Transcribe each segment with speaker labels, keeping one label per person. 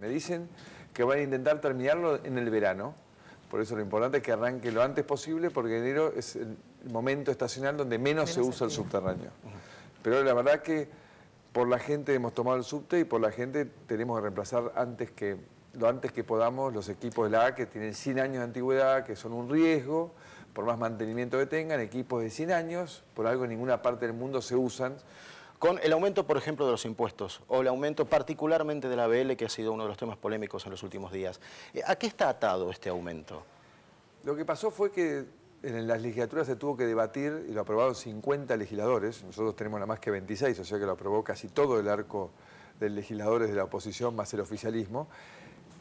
Speaker 1: Me dicen que van a intentar terminarlo en el verano. Por eso lo importante es que arranque lo antes posible, porque enero es el momento estacional donde menos, se usa el subterráneo. Pero la verdad que por la gente hemos tomado el subte y por la gente tenemos que reemplazar antes que, lo antes que podamos los equipos de la A que tienen 100 años de antigüedad, que son un riesgo, por más mantenimiento que tengan, equipos de 100 años, por algo en ninguna parte del mundo se usan con el aumento, por ejemplo, de los impuestos o el aumento particularmente de la BL que ha sido uno de los temas polémicos en los últimos días. Eh, ¿A qué está atado este aumento? Lo que pasó fue que en las legislaturas se tuvo que debatir y lo aprobaron 50 legisladores, nosotros tenemos nada más que 26, o sea que lo aprobó casi todo el arco de legisladores de la oposición más el oficialismo,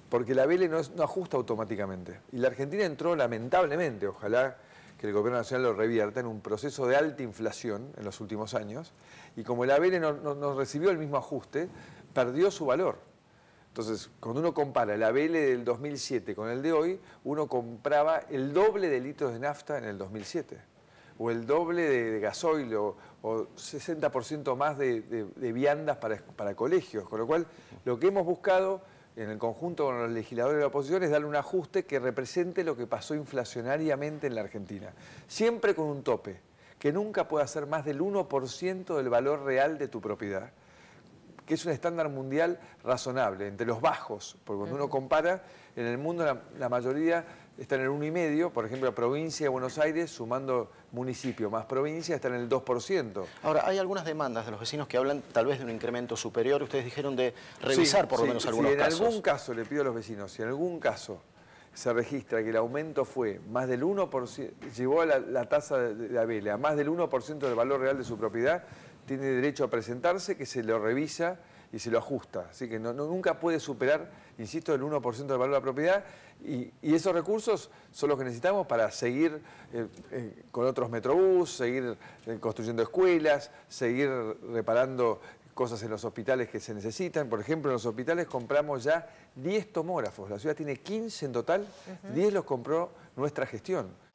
Speaker 1: porque la BL no ajusta automáticamente. Y la Argentina entró lamentablemente, ojalá que el gobierno nacional lo revierta en un proceso de alta inflación en los últimos años, y como el ABL no, recibió el mismo ajuste, perdió su valor. Entonces, cuando uno compara el ABL del 2007 con el de hoy, uno compraba el doble de litros de nafta en el 2007, o el doble de, gasoil, o, 60% más de, viandas para colegios. Con lo cual, lo que hemos buscado en el conjunto con los legisladores de la oposición es darle un ajuste que represente lo que pasó inflacionariamente en la Argentina. Siempre con un tope, que nunca pueda ser más del 1% del valor real de tu propiedad, que es un estándar mundial razonable, entre los bajos, porque cuando uno compara, en el mundo la mayoría están en el 1,5%, por ejemplo, la provincia de Buenos Aires, sumando municipio más provincia, está en el 2%. Ahora, hay algunas demandas de los vecinos que hablan tal vez de un incremento superior, ustedes dijeron de revisar por lo menos algunos si en algún caso, le pido a los vecinos, si en algún caso se registra que el aumento fue más del 1%, llegó a la, la tasa de la a más del 1% del valor real de su propiedad, tiene derecho a presentarse, que se lo revisa y se lo ajusta. Así que nunca puede superar, insisto, el 1% del valor de la propiedad y, esos recursos son los que necesitamos para seguir eh, eh, con otros metrobús, seguir eh, construyendo escuelas, seguir reparando cosas en los hospitales que se necesitan. Por ejemplo, en los hospitales compramos ya 10 tomógrafos. La ciudad tiene 15 en total, 10 los compró nuestra gestión.